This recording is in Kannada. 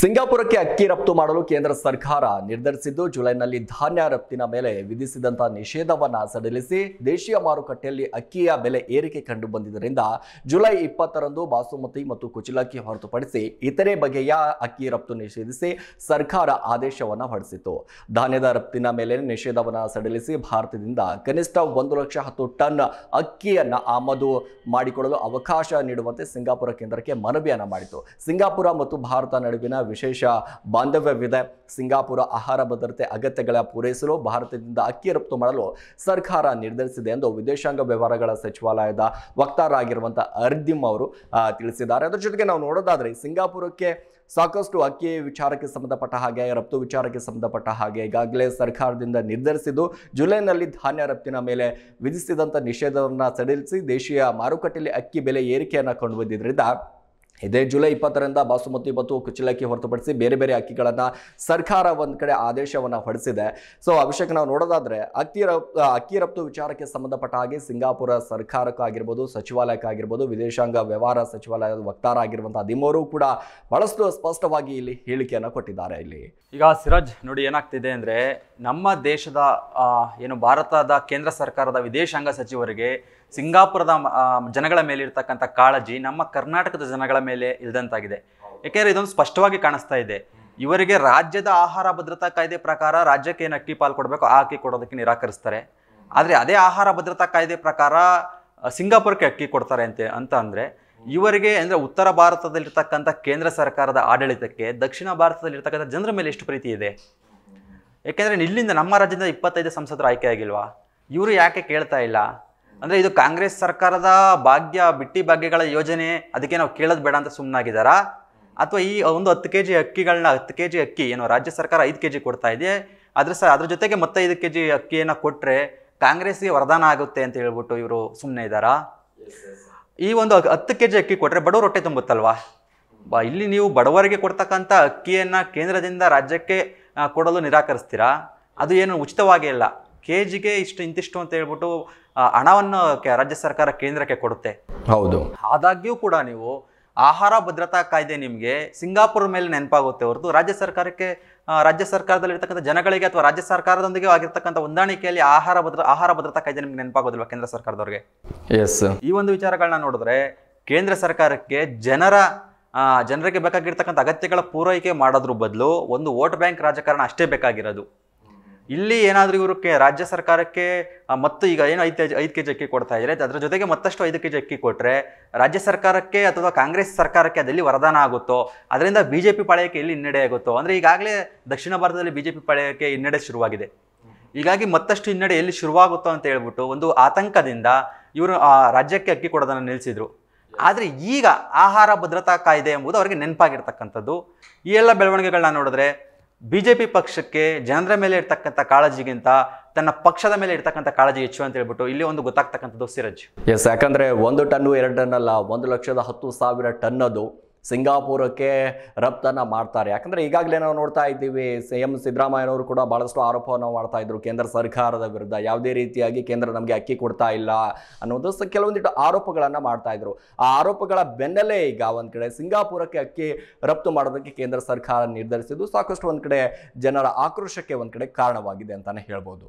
ಸಿಂಗಾಪುರಕ್ಕೆ ಅಕ್ಕಿ ರಫ್ತು ಮಾಡಲು ಕೇಂದ್ರ ಸರ್ಕಾರ ನಿರ್ಧರಿಸಿದ್ದು ಜುಲೈನಲ್ಲಿ ಧಾನ್ಯ ರಫ್ತಿನ ಮೇಲೆ ವಿಧಿಸಿದಂತಹ ನಿಷೇಧವನ್ನು ಸಡಿಲಿಸಿ ದೇಶೀಯ ಮಾರುಕಟ್ಟೆಯಲ್ಲಿ ಅಕ್ಕಿಯ ಬೆಲೆ ಏರಿಕೆ ಕಂಡು ಬಂದಿದ್ದರಿಂದ ಜುಲೈ ಇಪ್ಪತ್ತರಂದು ಬಾಸುಮತಿ ಮತ್ತು ಕುಚಲಕ್ಕಿ ಹೊರತುಪಡಿಸಿ ಇತರೆ ಬಗೆಯ ಅಕ್ಕಿ ರಫ್ತು ನಿಷೇಧಿಸಿ ಸರ್ಕಾರ ಆದೇಶವನ್ನು ಹೊರಡಿಸಿತು ಧಾನ್ಯದ ರಫ್ತಿನ ಮೇಲೆ ನಿಷೇಧವನ್ನು ಸಡಿಲಿಸಿ ಭಾರತದಿಂದ ಕನಿಷ್ಠ ಒಂದು ಲಕ್ಷ ಹತ್ತು ಟನ್ ಅಕ್ಕಿಯನ್ನು ಆಮದು ಮಾಡಿಕೊಳ್ಳಲು ಅವಕಾಶ ನೀಡುವಂತೆ ಸಿಂಗಾಪುರ ಕೇಂದ್ರಕ್ಕೆ ಮನವಿಯನ್ನು ಮಾಡಿತು ಸಿಂಗಾಪುರ ಮತ್ತು ಭಾರತ ನಡುವಿನ ವಿಶೇಷ ಬಾಂಧವ್ಯವಿದೆ ಸಿಂಗಾಪುರ ಆಹಾರ ಭದ್ರತೆ ಅಗತ್ಯಗಳ ಪೂರೈಸಲು ಭಾರತದಿಂದ ಅಕ್ಕಿ ರಫ್ತು ಮಾಡಲು ಸರ್ಕಾರ ನಿರ್ಧರಿಸಿದೆ ಎಂದು ವಿದೇಶಾಂಗ ವ್ಯವಹಾರಗಳ ಸಚಿವಾಲಯದ ವಕ್ತಾರರಾಗಿರುವಂಥ ಅರ್ದಿಮ್ ಅವರು ತಿಳಿಸಿದ್ದಾರೆ ಅದರ ಜೊತೆಗೆ ನಾವು ನೋಡೋದಾದರೆ ಸಿಂಗಾಪುರಕ್ಕೆ ಸಾಕಷ್ಟು ಅಕ್ಕಿ ವಿಚಾರಕ್ಕೆ ಸಂಬಂಧಪಟ್ಟ ಹಾಗೆ ರಫ್ತು ವಿಚಾರಕ್ಕೆ ಸಂಬಂಧಪಟ್ಟ ಹಾಗೆ ಈಗಾಗಲೇ ಸರ್ಕಾರದಿಂದ ನಿರ್ಧರಿಸಿದ್ದು ಜುಲೈನಲ್ಲಿ ಧಾನ್ಯ ರಫ್ತಿನ ಮೇಲೆ ವಿಧಿಸಿದಂಥ ನಿಷೇಧವನ್ನು ಸಡಿಲಿಸಿ ದೇಶೀಯ ಮಾರುಕಟ್ಟೆಯಲ್ಲಿ ಅಕ್ಕಿ ಬೆಲೆ ಏರಿಕೆಯನ್ನು ಕಂಡುಬಂದಿದ್ದರಿಂದ ಇದೇ ಜುಲೈ ಇಪ್ಪತ್ತರಿಂದ ಬಾಸುಮತಿ ಮತ್ತು ಕುಚ್ಚಲಕ್ಕಿ ಹೊರತುಪಡಿಸಿ ಬೇರೆ ಬೇರೆ ಅಕ್ಕಿಗಳನ್ನು ಸರ್ಕಾರ ಒಂದು ಕಡೆ ಆದೇಶವನ್ನು ಹೊರಡಿಸಿದೆ ಸೊ ಅಭಿಷೇಕ್ ನಾವು ನೋಡೋದಾದರೆ ಅಕ್ಕಿ ರಫ್ತು ಅಕ್ಕಿ ರಫ್ತು ವಿಚಾರಕ್ಕೆ ಸಂಬಂಧಪಟ್ಟ ಹಾಗೆ ಸಿಂಗಾಪುರ ಸರ್ಕಾರಕ್ಕಾಗಿರ್ಬೋದು ಸಚಿವಾಲಯಕ್ಕಾಗಿರ್ಬೋದು ವಿದೇಶಾಂಗ ವ್ಯವಹಾರ ಸಚಿವಾಲಯದ ವಕ್ತಾರ ಆಗಿರುವಂಥ ದಿಮೋರು ಕೂಡ ಬಹಳಷ್ಟು ಸ್ಪಷ್ಟವಾಗಿ ಇಲ್ಲಿ ಹೇಳಿಕೆಯನ್ನು ಕೊಟ್ಟಿದ್ದಾರೆ ಇಲ್ಲಿ ಈಗ ಸಿರಾಜ್ ನೋಡಿ ಏನಾಗ್ತಿದೆ ಅಂದರೆ ನಮ್ಮ ದೇಶದ ಏನು ಭಾರತದ ಕೇಂದ್ರ ಸರ್ಕಾರದ ವಿದೇಶಾಂಗ ಸಚಿವರಿಗೆ ಸಿಂಗಾಪುರದ ಜನಗಳ ಮೇಲಿರ್ತಕ್ಕಂಥ ಕಾಳಜಿ ನಮ್ಮ ಕರ್ನಾಟಕದ ಜನಗಳ ಮೇಲೆ ಇಲ್ದಂತಾಗಿದೆ ಯಾಕೆಂದ್ರೆ ಇದೊಂದು ಸ್ಪಷ್ಟವಾಗಿ ಕಾಣಿಸ್ತಾ ಇದೆ ಇವರಿಗೆ ರಾಜ್ಯದ ಆಹಾರ ಭದ್ರತಾ ಕಾಯ್ದೆ ಪ್ರಕಾರ ರಾಜ್ಯಕ್ಕೆ ಏನು ಅಕ್ಕಿ ಪಾಲ್ ಕೊಡಬೇಕು ಆ ಅಕ್ಕಿ ಕೊಡೋದಕ್ಕೆ ನಿರಾಕರಿಸ್ತಾರೆ ಆದರೆ ಅದೇ ಆಹಾರ ಭದ್ರತಾ ಕಾಯ್ದೆ ಪ್ರಕಾರ ಸಿಂಗಾಪುರಕ್ಕೆ ಅಕ್ಕಿ ಕೊಡ್ತಾರೆ ಅಂತೆ ಅಂತ ಅಂದರೆ ಇವರಿಗೆ ಅಂದರೆ ಉತ್ತರ ಭಾರತದಲ್ಲಿರ್ತಕ್ಕಂಥ ಕೇಂದ್ರ ಸರ್ಕಾರದ ಆಡಳಿತಕ್ಕೆ ದಕ್ಷಿಣ ಭಾರತದಲ್ಲಿರ್ತಕ್ಕಂಥ ಜನರ ಮೇಲೆ ಎಷ್ಟು ಪ್ರೀತಿ ಇದೆ ಯಾಕೆಂದರೆ ಇಲ್ಲಿಂದ ನಮ್ಮ ರಾಜ್ಯದಿಂದ ಇಪ್ಪತ್ತೈದು ಸಂಸದರು ಆಯ್ಕೆ ಆಗಿಲ್ವಾ ಇವರು ಯಾಕೆ ಕೇಳ್ತಾ ಇಲ್ಲ ಅಂದರೆ ಇದು ಕಾಂಗ್ರೆಸ್ ಸರ್ಕಾರದ ಭಾಗ್ಯ ಬಿಟ್ಟಿ ಭಾಗ್ಯಗಳ ಯೋಜನೆ ಅದಕ್ಕೆ ನಾವು ಕೇಳೋದು ಬೇಡ ಅಂತ ಸುಮ್ಮನಾಗಿದ್ದಾರಾ ಅಥವಾ ಈ ಒಂದು ಹತ್ತು ಕೆ ಜಿ ಅಕ್ಕಿಗಳನ್ನ ಹತ್ತು ಕೆ ಜಿ ಅಕ್ಕಿ ಏನು ರಾಜ್ಯ ಸರ್ಕಾರ ಐದು ಕೆ ಜಿ ಕೊಡ್ತಾ ಇದೆ ಅದ್ರ ಸ ಅದ್ರ ಜೊತೆಗೆ ಮತ್ತೆ ಐದು ಕೆ ಜಿ ಅಕ್ಕಿಯನ್ನು ಕೊಟ್ಟರೆ ಕಾಂಗ್ರೆಸ್ಗೆ ವರದಾನ ಆಗುತ್ತೆ ಅಂತ ಹೇಳ್ಬಿಟ್ಟು ಇವರು ಸುಮ್ಮನೆ ಇದ್ದಾರಾ ಈ ಒಂದು ಹತ್ತು ಕೆ ಜಿ ಅಕ್ಕಿ ಕೊಟ್ಟರೆ ಬಡವರು ಹೊಟ್ಟೆ ತುಂಬುತ್ತಲ್ವಾ ಬ ಇಲ್ಲಿ ನೀವು ಬಡವರಿಗೆ ಕೊಡ್ತಕ್ಕಂಥ ಅಕ್ಕಿಯನ್ನು ಕೇಂದ್ರದಿಂದ ರಾಜ್ಯಕ್ಕೆ ಕೊಡಲು ನಿರಾಕರಿಸ್ತೀರಾ ಅದು ಏನು ಉಚಿತವಾಗಿ ಇಲ್ಲ ಕೆ ಜಿಗೆ ಇಷ್ಟು ಇಂತಿಷ್ಟು ಅಂತ ಹೇಳ್ಬಿಟ್ಟು ಹಣವನ್ನು ರಾಜ್ಯ ಸರ್ಕಾರ ಕೇಂದ್ರಕ್ಕೆ ಕೊಡುತ್ತೆ ಹೌದು ಆದಾಗ್ಯೂ ಕೂಡ ನೀವು ಆಹಾರ ಭದ್ರತಾ ಕಾಯ್ದೆ ನಿಮಗೆ ಸಿಂಗಾಪುರ್ ಮೇಲೆ ನೆನಪಾಗುತ್ತೆ ಹೊರತು ರಾಜ್ಯ ಸರ್ಕಾರಕ್ಕೆ ರಾಜ್ಯ ಸರ್ಕಾರದಲ್ಲಿರ್ತಕ್ಕಂಥ ಜನಗಳಿಗೆ ಅಥವಾ ರಾಜ್ಯ ಸರ್ಕಾರದೊಂದಿಗೆ ಆಗಿರ್ತಕ್ಕಂಥ ಹೊಂದಾಣಿಕೆಯಲ್ಲಿ ಆಹಾರ ಭದ್ರ ಆಹಾರ ಭದ್ರತಾ ಕಾಯ್ದೆ ನಿಮ್ಗೆ ನೆನಪಾಗೋದಿಲ್ಲ ಕೇಂದ್ರ ಸರ್ಕಾರದವ್ರಿಗೆ ಎಸ್ ಈ ಒಂದು ವಿಚಾರಗಳನ್ನ ನೋಡಿದ್ರೆ ಕೇಂದ್ರ ಸರ್ಕಾರಕ್ಕೆ ಜನರ ಜನರಿಗೆ ಬೇಕಾಗಿರ್ತಕ್ಕಂಥ ಅಗತ್ಯಗಳ ಪೂರೈಕೆ ಮಾಡೋದ್ರ ಬದಲು ಒಂದು ವೋಟ್ ಬ್ಯಾಂಕ್ ರಾಜಕಾರಣ ಅಷ್ಟೇ ಬೇಕಾಗಿರೋದು ಇಲ್ಲಿ ಏನಾದರೂ ಇವರಕ್ಕೆ ರಾಜ್ಯ ಸರ್ಕಾರಕ್ಕೆ ಮತ್ತು ಈಗ ಏನು ಐದು ಐದು ಕೆ ಜಿ ಅಕ್ಕಿ ಕೊಡ್ತಾ ಇದ್ರೆ ಅದರ ಜೊತೆಗೆ ಮತ್ತಷ್ಟು ಐದು ಕೆ ಜಿ ಅಕ್ಕಿ ಕೊಟ್ಟರೆ ರಾಜ್ಯ ಸರ್ಕಾರಕ್ಕೆ ಅಥವಾ ಕಾಂಗ್ರೆಸ್ ಸರ್ಕಾರಕ್ಕೆ ಅದಲ್ಲಿ ವರದಾನ ಆಗುತ್ತೋ ಅದರಿಂದ ಬಿ ಜೆ ಪಿ ಪಾಳ್ಯಕ್ಕೆ ಎಲ್ಲಿ ಹಿನ್ನಡೆ ಆಗುತ್ತೋ ಅಂದರೆ ಈಗಾಗಲೇ ದಕ್ಷಿಣ ಭಾರತದಲ್ಲಿ ಬಿ ಜೆ ಪಿ ಪಾಳೆಯಕ್ಕೆ ಹಿನ್ನಡೆ ಶುರುವಾಗಿದೆ ಹೀಗಾಗಿ ಮತ್ತಷ್ಟು ಹಿನ್ನಡೆ ಎಲ್ಲಿ ಶುರುವಾಗುತ್ತೋ ಅಂತ ಹೇಳ್ಬಿಟ್ಟು ಒಂದು ಆತಂಕದಿಂದ ಇವರು ರಾಜ್ಯಕ್ಕೆ ಅಕ್ಕಿ ಕೊಡೋದನ್ನು ನಿಲ್ಲಿಸಿದರು ಆದರೆ ಈಗ ಆಹಾರ ಭದ್ರತಾ ಕಾಯ್ದೆ ಎಂಬುದು ಅವರಿಗೆ ನೆನಪಾಗಿರ್ತಕ್ಕಂಥದ್ದು ಈ ಎಲ್ಲ ಬೆಳವಣಿಗೆಗಳನ್ನ ನೋಡಿದ್ರೆ ಬಿ ಜೆ ಪಿ ಪಕ್ಷಕ್ಕೆ ಜನರ ಮೇಲೆ ಇರ್ತಕ್ಕಂಥ ಕಾಳಜಿಗಿಂತ ತನ್ನ ಪಕ್ಷದ ಮೇಲೆ ಇರ್ತಕ್ಕಂಥ ಕಾಳಜಿ ಹೆಚ್ಚು ಅಂತ ಹೇಳ್ಬಿಟ್ಟು ಇಲ್ಲಿ ಒಂದು ಗೊತ್ತಾಗ್ತಕ್ಕಂಥದ್ದು ಸಿರಜ್ ಎಸ್ ಯಾಕಂದ್ರೆ ಒಂದು ಟನ್ನು ಎರಡು ಟನ್ ಅಲ್ಲ ಒಂದು ಲಕ್ಷದ ಹತ್ತು ಸಾವಿರ ಟನ್ ಅದು ಸಿಂಗಾಪುರಕ್ಕೆ ರಫ್ತನ್ನು ಮಾಡ್ತಾರೆ ಯಾಕಂದರೆ ಈಗಾಗಲೇ ನಾವು ನೋಡ್ತಾ ಇದ್ದೀವಿ ಸಿ ಎಂ ಸಿದ್ದರಾಮಯ್ಯನವರು ಕೂಡ ಭಾಳಷ್ಟು ಆರೋಪವನ್ನು ಮಾಡ್ತಾಯಿದ್ರು ಕೇಂದ್ರ ಸರ್ಕಾರದ ವಿರುದ್ಧ ಯಾವುದೇ ರೀತಿಯಾಗಿ ಕೇಂದ್ರ ನಮಗೆ ಅಕ್ಕಿ ಕೊಡ್ತಾ ಇಲ್ಲ ಅನ್ನೋದು ಕೆಲವೊಂದಿಷ್ಟು ಆರೋಪಗಳನ್ನು ಮಾಡ್ತಾ ಆ ಆರೋಪಗಳ ಬೆನ್ನಲ್ಲೇ ಈಗ ಒಂದು ಕಡೆ ಸಿಂಗಾಪುರಕ್ಕೆ ಅಕ್ಕಿ ರಫ್ತು ಮಾಡೋದಕ್ಕೆ ಕೇಂದ್ರ ಸರ್ಕಾರ ನಿರ್ಧರಿಸಿದ್ದು ಸಾಕಷ್ಟು ಒಂದು ಕಡೆ ಜನರ ಆಕ್ರೋಶಕ್ಕೆ ಒಂದು ಕಡೆ ಕಾರಣವಾಗಿದೆ ಅಂತಲೇ ಹೇಳ್ಬೋದು